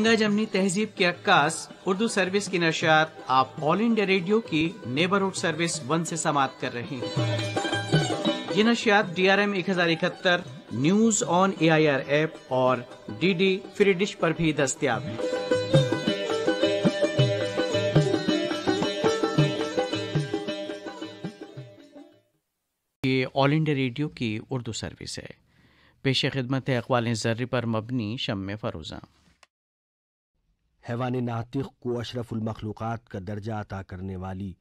गंगा जमनी तहजीब के अक्कास उर्दू सर्विस की नशात आप ऑल इंडिया रेडियो की नेबरहुड सर्विस वन से समाप्त कर रहे हैं ये नशियात डी आर एम एक हजार इकहत्तर news on A I R app और डी डी फ्री डिश पर भी दस्तियाब है ये ऑल इंडिया रेडियो की उर्दू सर्विस है पेश खिदमत अकवाल जर्री पर मबनी शम फरोज़ा हैवान नातिक को अशरफुलमखलूक़ात का दर्जा अता करने वाली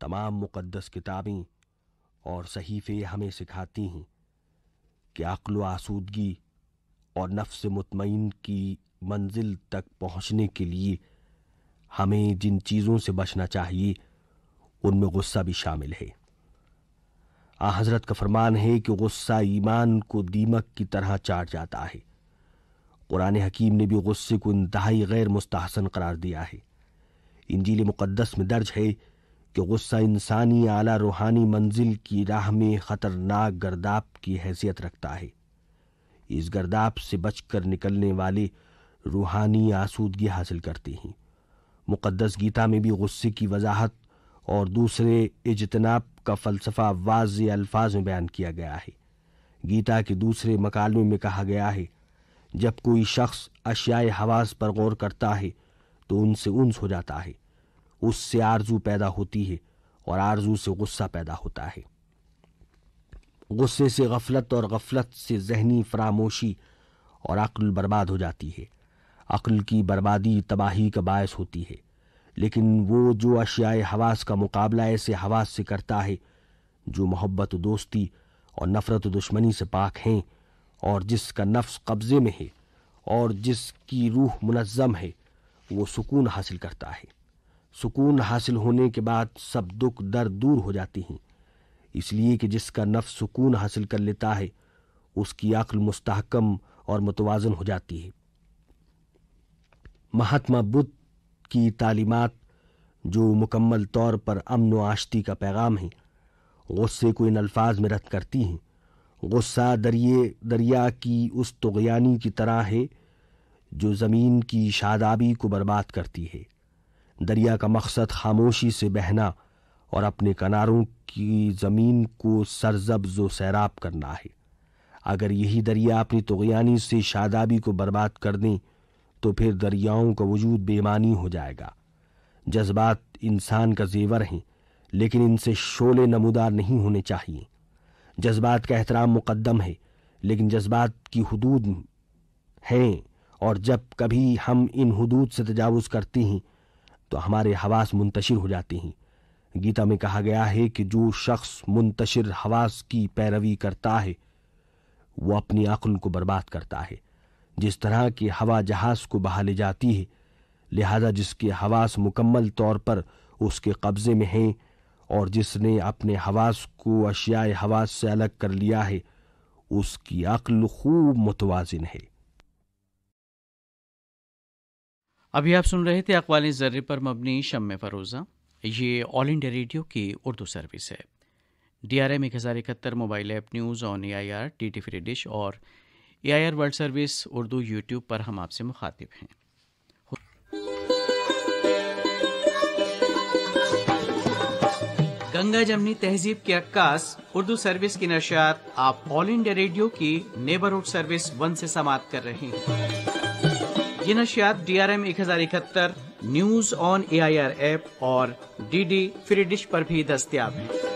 तमाम मुक़दस किताबें और सहीफ़े हमें सिखाती हैं कि अक्ल आसूदगी और नफ्स मुतमिन की मंजिल तक पहुँचने के लिए हमें जिन चीज़ों से बचना चाहिए उनमें गुस्सा भी शामिल है आ हज़रत का फरमान है कि गुस्सा ईमान को दीमक की तरह चाट जाता है कुरान हकीम ने भी गुस्से को इंतहाई गैर मुस्तहसन करार दिया है इंजील मुक़दस में दर्ज है कि गुस्सा इंसानी आला रूहानी मंजिल की राह में ख़तरनाक गर्दाप की हैसियत रखता है इस गर्दाप से बचकर निकलने वाले रूहानी आसूदगी हासिल करते हैं मुक़दस गीता में भी गुस्से की वजाहत और दूसरे इजतनाब का फ़लसफ़ा वाज अल्फाज में बयान किया गया है गीता के दूसरे मकालमे में कहा गया है जब कोई शख्स अशियाए हवास पर गौर करता है तो उनसे उन्स हो जाता है उससे आरजू पैदा होती है और आरजू से गुस्सा पैदा होता है गुस्से से गफलत और गफलत से जहनी फरामोशी और अक्ल बर्बाद हो जाती है अक्ल की बर्बादी तबाही का बायस होती है लेकिन वो जो अशियाए हवास का मुकाबला ऐसे हवास से करता है जो मोहब्बत दोस्ती और नफ़रत दुश्मनी से पाक हैं और जिसका नफ्स कब्जे में है और जिसकी रूह मुनज़म है वो सुकून हासिल करता है सुकून हासिल होने के बाद सब दुख दर्द दूर हो जाती हैं इसलिए कि जिसका नफ्स सुकून हासिल कर लेता है उसकी अक्ल मुस्तहकम और मुतवाजन हो जाती है महात्मा बुद्ध की तालीमत जो मुकम्मल तौर पर अमन व आशती का पैगाम है गुस्से को इन अल्फाज में रद्द करती हैं गुस्सा दरिए दरिया की उस तुगयानी की तरह है जो ज़मीन की शादाबी को बर्बाद करती है दरिया का मकसद खामोशी से बहना और अपने कनारों की ज़मीन को सरजब्ज व सैराब करना है अगर यही दरिया अपनी तुगयानी से शादाबी को बर्बाद कर दें तो फिर दरियाओं का वजूद बेमानी हो जाएगा जज्बात इंसान का जेवर हैं लेकिन इनसे शोले नमदार नहीं होने चाहिए जज्बात का एहतराम मुकदम है लेकिन जज्बात की हदूद हैं और जब कभी हम इन हदूद से तजावज़ करती हैं तो हमारे हवास मुंतशिर हो जाती हैं गीता में कहा गया है कि जो शख्स मुंतशिर हवास की पैरवी करता है वो अपनी अकल को बर्बाद करता है जिस तरह की हवा जहाज को बहा ले जाती है लिहाजा जिसके हवास मुकम्मल तौर पर उसके कब्ज़े में हैं और जिसने अपने हवास को अशिया हवास से अलग कर लिया है उसकी अक्ल खूब मुतवाजिन है अभी आप सुन रहे थे अकवाल ज़र्रे पर मबनी शम फरोज़ा ये ऑल इंडिया रेडियो की उर्दू सर्विस है डी आर एम एक हज़ार इकहत्तर mobile app news on A I R T T free dish और A I R world service Urdu YouTube पर हम आपसे मुखातिब हैं गंगा जमनी तहजीब के अक्कास उर्दू सर्विस की नशात आप ऑल इंडिया रेडियो की नेबरहुड सर्विस वन से समाप्त कर रहे हैं ये नशियात डी आर एम एक हजार इकहत्तर news on A I R app और डी डी फ्री डिश पर भी दस्तियाब है